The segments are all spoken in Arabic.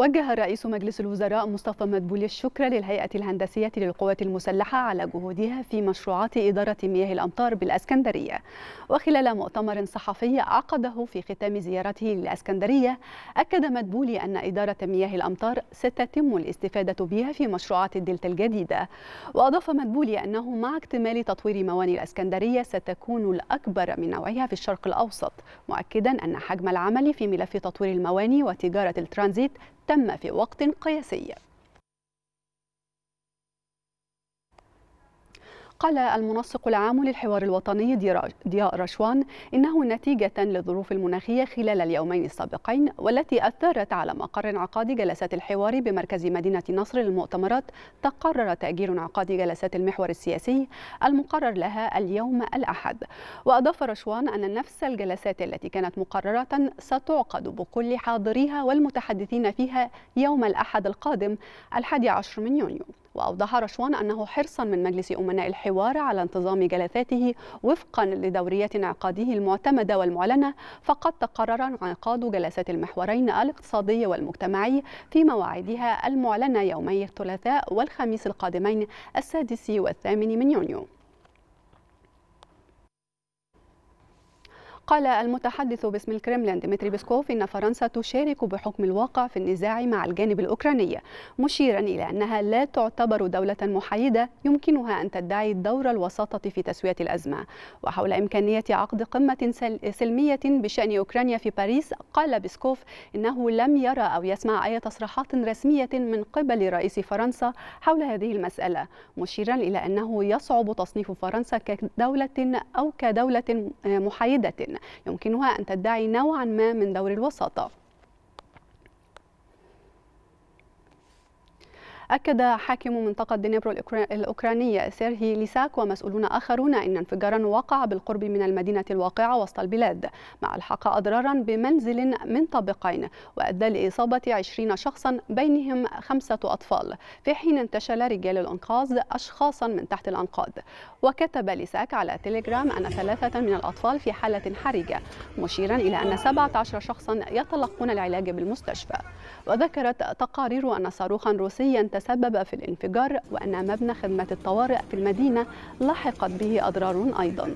وجه رئيس مجلس الوزراء مصطفى مدبولي الشكر للهيئة الهندسية للقوات المسلحة على جهودها في مشروعات إدارة مياه الأمطار بالأسكندرية وخلال مؤتمر صحفي عقده في ختام زيارته للأسكندرية أكد مدبولي أن إدارة مياه الأمطار ستتم الاستفادة بها في مشروعات الدلتا الجديدة وأضاف مدبولي أنه مع اكتمال تطوير مواني الأسكندرية ستكون الأكبر من نوعها في الشرق الأوسط مؤكدا أن حجم العمل في ملف تطوير المواني وتجارة الترانزيت تم في وقت قياسي قال المنسق العام للحوار الوطني ضياء رشوان إنه نتيجة للظروف المناخية خلال اليومين السابقين والتي أثرت على مقر انعقاد جلسات الحوار بمركز مدينة نصر للمؤتمرات تقرر تأجيل انعقاد جلسات المحور السياسي المقرر لها اليوم الأحد وأضاف رشوان أن نفس الجلسات التي كانت مقررة ستعقد بكل حاضريها والمتحدثين فيها يوم الأحد القادم الحادي عشر من يونيو وأوضح رشوان أنه حرصا من مجلس أمناء الحوار على انتظام جلساته وفقا لدوريات انعقاده المعتمدة والمعلنة فقد تقرر انعقاد جلسات المحورين الاقتصادي والمجتمعي في مواعيدها المعلنة يومي الثلاثاء والخميس القادمين السادس والثامن من يونيو قال المتحدث باسم الكرملين ديمتري بيسكوف إن فرنسا تشارك بحكم الواقع في النزاع مع الجانب الأوكراني مشيرا إلى أنها لا تعتبر دولة محايدة يمكنها أن تدعي دور الوساطة في تسوية الأزمة وحول إمكانية عقد قمة سلمية بشأن أوكرانيا في باريس قال بيسكوف إنه لم يرى أو يسمع أي تصريحات رسمية من قبل رئيس فرنسا حول هذه المسألة مشيرا إلى أنه يصعب تصنيف فرنسا كدولة أو كدولة محايدة يمكنها أن تدعي نوعا ما من دور الوساطة أكد حاكم منطقة دنيبرو الأوكرانية سيرهي ليساك ومسؤولون آخرون أن انفجارا وقع بالقرب من المدينة الواقعة وسط البلاد مع الحق أضرارا بمنزل من طابقين وأدى لإصابة 20 شخصا بينهم خمسة أطفال في حين انتشل رجال الأنقاذ أشخاصا من تحت الأنقاض وكتب ليساك على تيليجرام أن ثلاثة من الأطفال في حالة حرجة مشيرا إلى أن 17 شخصا يتلقون العلاج بالمستشفى وذكرت تقارير أن صاروخا روسيا تسبب في الانفجار وأن مبنى خدمة الطوارئ في المدينة لحقت به أضرار أيضا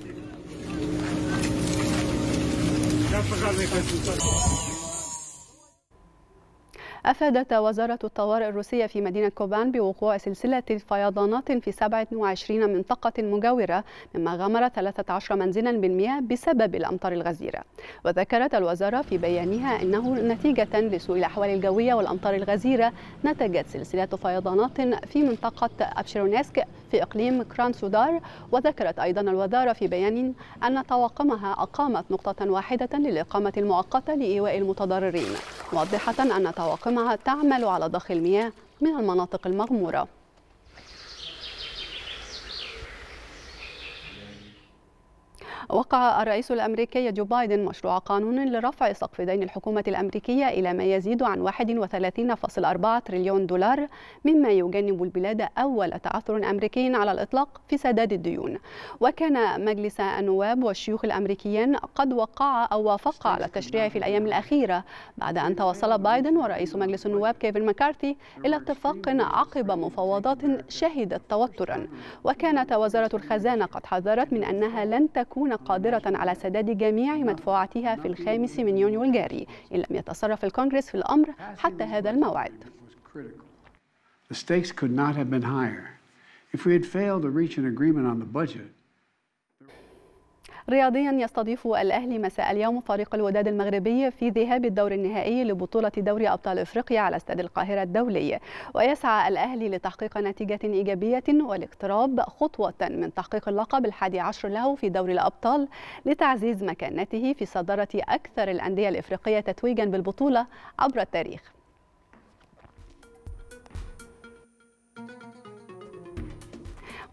أفادت وزارة الطوارئ الروسية في مدينة كوبان بوقوع سلسلة فيضانات في 27 منطقة مجاورة مما غمر 13 منزلا بالمياه بسبب الأمطار الغزيرة وذكرت الوزارة في بيانها أنه نتيجة لسوء الأحوال الجوية والأمطار الغزيرة نتجت سلسلة فيضانات في منطقة أبشيرونسك في إقليم كران سودار وذكرت أيضا الوزارة في بيان أن طواقمها أقامت نقطة واحدة للإقامة المؤقتة لإيواء المتضررين موضحة أن طواقمها تعمل على ضخ المياه من المناطق المغمورة وقع الرئيس الأمريكي جو بايدن مشروع قانون لرفع سقف دين الحكومة الأمريكية إلى ما يزيد عن 31.4 تريليون دولار مما يجنب البلاد أول تعثر أمريكي على الإطلاق في سداد الديون وكان مجلس النواب والشيوخ الأمريكيين قد وقع أو وافق على التشريع في الأيام الأخيرة بعد أن توصل بايدن ورئيس مجلس النواب كيفن مكارثي إلى اتفاق عقب مفاوضات شهدت توترا وكانت وزارة الخزانة قد حذرت من أنها لن تكون قادرة على سداد جميع مدفوعاتها في الخامس من يونيو الجاري إن لم يتصرف الكونغرس في الأمر حتى هذا الموعد The stakes could not have been higher. If we had failed to reach an agreement on the budget, رياضيا يستضيف الأهلي مساء اليوم فريق الوداد المغربي في ذهاب الدور النهائي لبطولة دوري أبطال أفريقيا على استاد القاهرة الدولي ويسعى الأهلي لتحقيق نتيجة إيجابية والاقتراب خطوة من تحقيق اللقب الحادي عشر له في دوري الأبطال لتعزيز مكانته في صدارة أكثر الأندية الإفريقية تتويجا بالبطولة عبر التاريخ